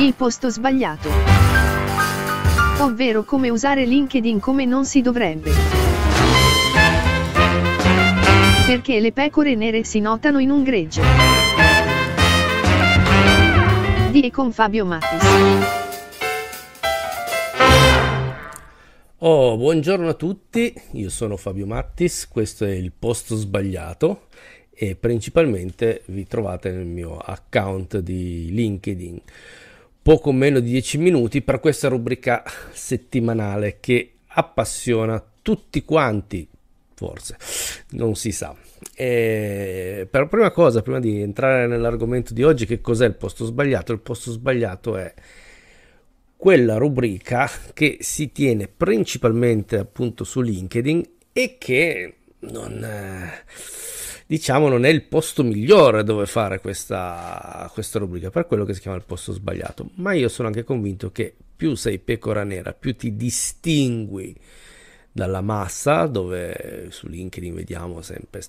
Il posto sbagliato. Ovvero come usare LinkedIn come non si dovrebbe. Perché le pecore nere si notano in un greggio. Di e con Fabio Mattis. Oh, buongiorno a tutti, io sono Fabio Mattis, questo è il posto sbagliato e principalmente vi trovate nel mio account di LinkedIn poco meno di 10 minuti per questa rubrica settimanale che appassiona tutti quanti, forse, non si sa. E per prima cosa, prima di entrare nell'argomento di oggi, che cos'è il posto sbagliato? Il posto sbagliato è quella rubrica che si tiene principalmente appunto su LinkedIn e che non... Eh diciamo non è il posto migliore dove fare questa, questa rubrica, per quello che si chiama il posto sbagliato, ma io sono anche convinto che più sei pecora nera, più ti distingui dalla massa, dove su LinkedIn vediamo sempre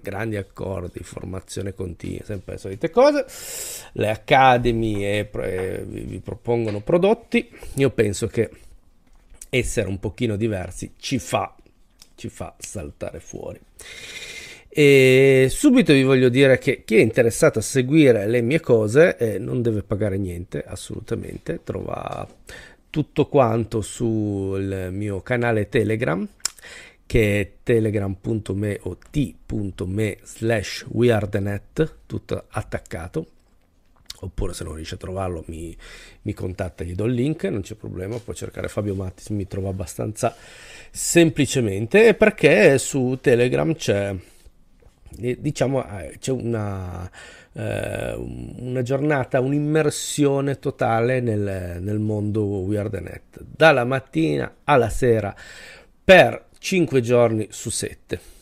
grandi accordi, formazione continua, sempre le solite cose. Le academy e, eh, e eh, vi propongono prodotti. Io penso che essere un pochino diversi ci fa, ci fa saltare fuori. E subito vi voglio dire che chi è interessato a seguire le mie cose eh, non deve pagare niente, assolutamente, trova tutto quanto sul mio canale Telegram che è telegram.me o t.me slash weirdnet, tutto attaccato oppure se non riesce a trovarlo mi, mi contatta gli do il link, non c'è problema, puoi cercare Fabio Mattis, mi trova abbastanza semplicemente perché su Telegram c'è e, diciamo eh, c'è una, eh, una giornata, un'immersione totale nel, nel mondo WeirdNet, dalla mattina alla sera per 5 giorni su 7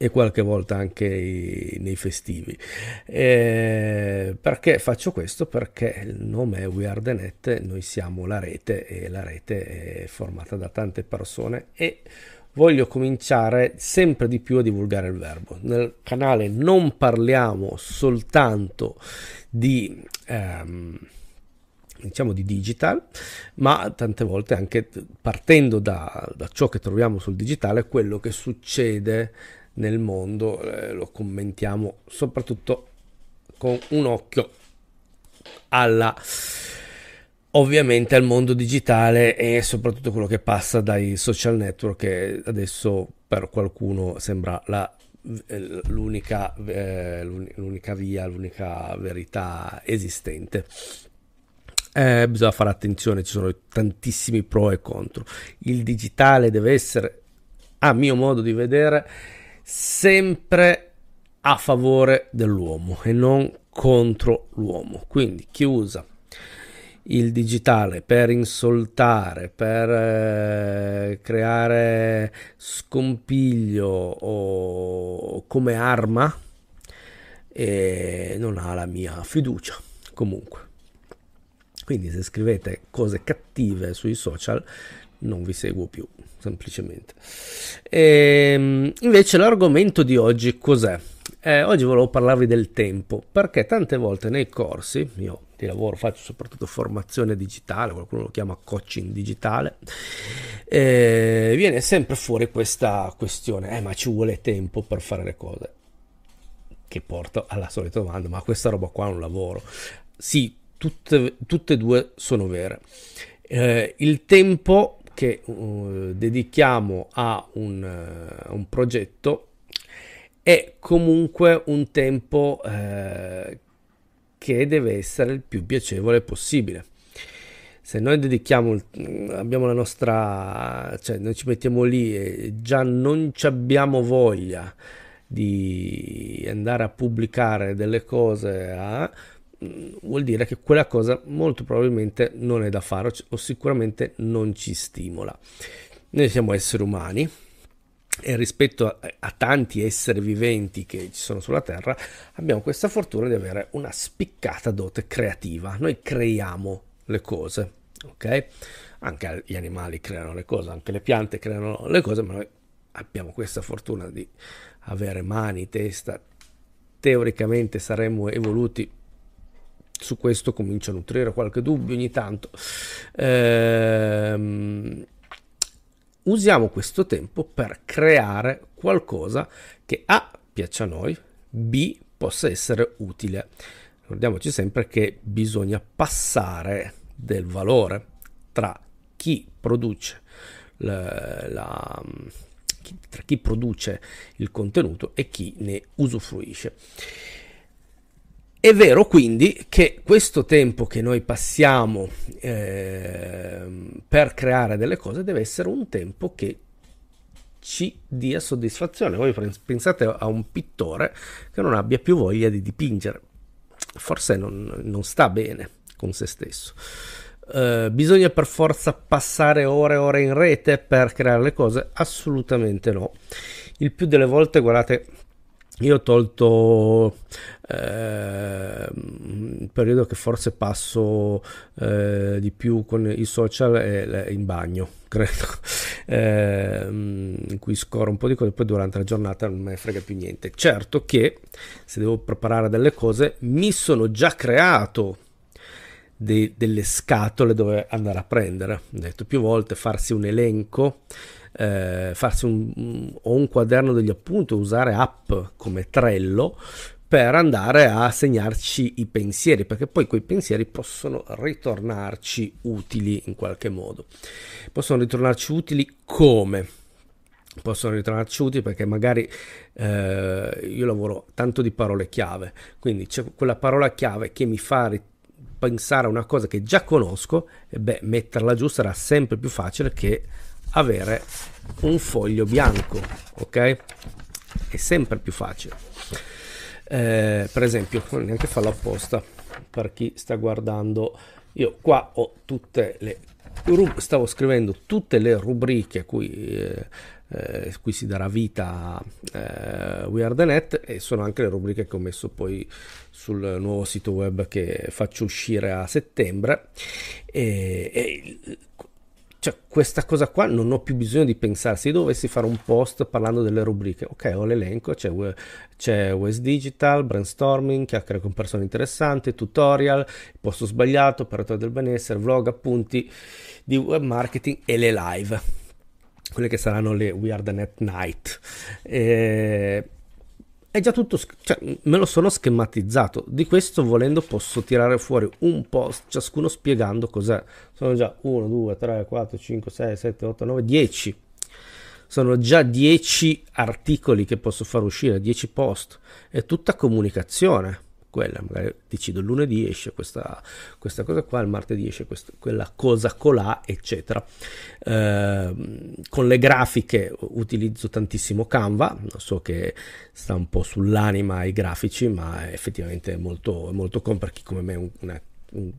e qualche volta anche i, nei festivi. Eh, perché faccio questo? Perché il nome è WeirdNet, noi siamo la rete e la rete è formata da tante persone e voglio cominciare sempre di più a divulgare il verbo. Nel canale non parliamo soltanto di... Ehm, diciamo di digital, ma tante volte anche partendo da, da, ciò che troviamo sul digitale, quello che succede nel mondo eh, lo commentiamo soprattutto con un occhio alla ovviamente al mondo digitale e soprattutto quello che passa dai social network che adesso per qualcuno sembra la, eh, l'unica, eh, l'unica, via, l'unica verità esistente. Eh, bisogna fare attenzione, ci sono tantissimi pro e contro. Il digitale deve essere, a mio modo di vedere, sempre a favore dell'uomo e non contro l'uomo. Quindi chi usa il digitale per insultare, per eh, creare scompiglio o come arma e non ha la mia fiducia comunque. Quindi se scrivete cose cattive sui social non vi seguo più, semplicemente. E, ehm, invece l'argomento di oggi cos'è? Eh, oggi volevo parlarvi del tempo, perché tante volte nei corsi, io di lavoro faccio soprattutto formazione digitale, qualcuno lo chiama coaching digitale, eh, viene sempre fuori questa questione, eh, ma ci vuole tempo per fare le cose, che porta alla solita domanda, ma questa roba qua è un lavoro? Sì, tutte, tutte e due sono vere. Eh, il tempo che uh, dedichiamo a un, uh, un progetto è comunque un tempo eh, che deve essere il più piacevole possibile. Se noi dedichiamo, abbiamo la nostra, cioè noi ci mettiamo lì e già non ci abbiamo voglia di andare a pubblicare delle cose, a, vuol dire che quella cosa molto probabilmente non è da fare o sicuramente non ci stimola. Noi siamo esseri umani, e rispetto a, a, tanti esseri viventi che ci sono sulla Terra, abbiamo questa fortuna di avere una spiccata dote creativa. Noi creiamo le cose, ok? Anche gli animali creano le cose, anche le piante creano le cose, ma noi abbiamo questa fortuna di avere mani, testa. Teoricamente saremmo evoluti su questo comincio a nutrire qualche dubbio ogni tanto. Ehm, usiamo questo tempo per creare qualcosa che A piaccia a noi, B possa essere utile. Ricordiamoci sempre che bisogna passare del valore tra chi produce, la, la, tra chi produce il contenuto e chi ne usufruisce. È vero quindi che questo tempo che noi passiamo eh, per creare delle cose deve essere un tempo che ci dia soddisfazione. Voi pensate a un pittore che non abbia più voglia di dipingere, forse non, non sta bene con se stesso. Eh, bisogna per forza passare ore e ore in rete per creare le cose? Assolutamente no. Il più delle volte, guardate, io ho tolto eh, un periodo che forse passo eh, di più con i social e, e in bagno, credo, eh, in cui scorro un po' di cose, poi durante la giornata non me ne frega più niente. Certo che se devo preparare delle cose mi sono già creato de- delle scatole dove andare a prendere, ho detto più volte farsi un elenco eh, farsi un, o un quaderno degli appunti, usare app come Trello per andare a segnarci i pensieri, perché poi quei pensieri possono ritornarci utili in qualche modo. Possono ritornarci utili come? possono ritornarci utili perché magari eh, io lavoro tanto di parole chiave, quindi c'è quella parola chiave che mi fa pensare a una cosa che già conosco, e beh, metterla giù sarà sempre più facile che avere un foglio bianco, ok? È sempre più facile. Eh, per esempio, neanche farlo apposta per chi sta guardando. Io qua ho tutte le stavo scrivendo tutte le rubriche a cui, eh, eh, cui si darà vita eh, We Are The Net e sono anche le rubriche che ho messo poi sul nuovo sito web che faccio uscire a settembre e, e cioè, questa cosa qua non ho più bisogno di pensare. Se io dovessi fare un post parlando delle rubriche, ok, ho l'elenco, c'è, c'è West Digital, brainstorming, chiacchiere con persone interessanti, tutorial, posto sbagliato, operatore del benessere, vlog, appunti di web marketing e le live. Quelle che saranno le We Are The Net Night. E eh, è già tutto, cioè, me lo sono schematizzato. Di questo volendo posso tirare fuori un post, ciascuno spiegando cos'è. Sono già 1, 2, 3, 4, 5, 6, 7, 8, 9, 10. Sono già 10 articoli che posso far uscire, 10 post. È tutta comunicazione quella, magari decido il lunedì esce questa, questa cosa qua, il martedì esce questa, quella cosa colà, eccetera. Eh, con le grafiche utilizzo tantissimo Canva, so che sta un po' sull'anima i grafici, ma effettivamente è molto, molto con per chi come me è un, una, un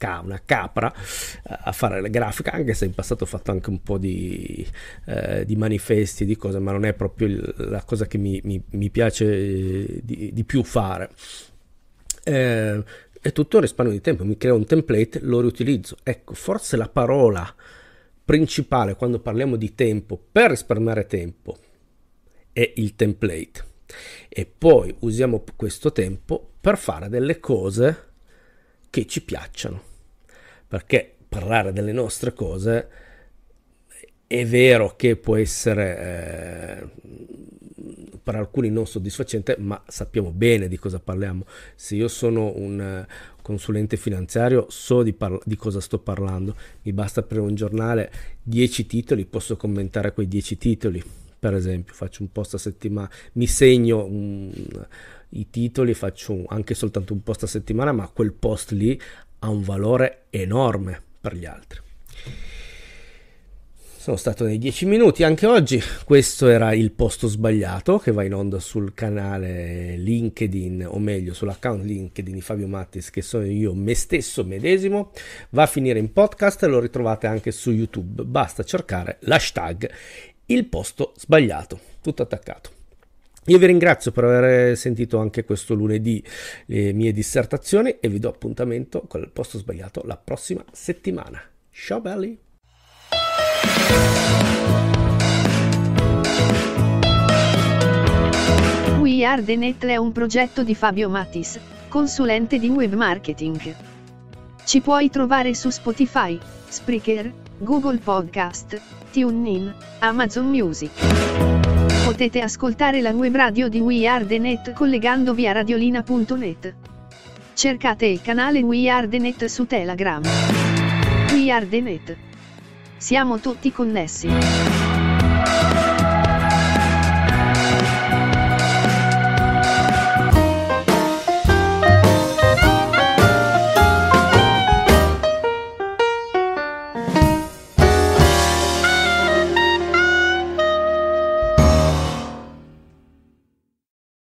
ca, una capra eh, a fare la grafica, anche se in passato ho fatto anche un po' di, eh, di manifesti, di cose, ma non è proprio il, la cosa che mi, mi, mi piace eh, di, di, più fare. Eh, è tutto un risparmio di tempo, mi creo un template, lo riutilizzo. Ecco, forse la parola principale quando parliamo di tempo per risparmiare tempo è il template e poi usiamo questo tempo per fare delle cose che ci piacciono perché parlare delle nostre cose è vero che può essere eh, per alcuni non soddisfacente, ma sappiamo bene di cosa parliamo. Se io sono un eh, consulente finanziario, so di, par- di cosa sto parlando. Mi basta aprire un giornale, 10 titoli, posso commentare quei 10 titoli. Per esempio, faccio un post a settimana, mi segno un i titoli, faccio anche soltanto un post a settimana, ma quel post lì ha un valore enorme per gli altri. Sono stato nei 10 minuti anche oggi, questo era il posto sbagliato che va in onda sul canale LinkedIn o meglio sull'account LinkedIn di Fabio Mattis che sono io me stesso medesimo, va a finire in podcast e lo ritrovate anche su YouTube, basta cercare l'hashtag il posto sbagliato, tutto attaccato. Io vi ringrazio per aver sentito anche questo lunedì le mie dissertazioni e vi do appuntamento col posto sbagliato la prossima settimana. Ciao belli! We Are The Net è un progetto di Fabio Mattis, consulente di web marketing. Ci puoi trovare su Spotify, Spreaker, Google Podcast, TuneIn, Amazon Music potete ascoltare la web radio di We Are The Net collegandovi a radiolina.net. Cercate il canale We Are The Net su Telegram. We Are The Net. Siamo tutti connessi.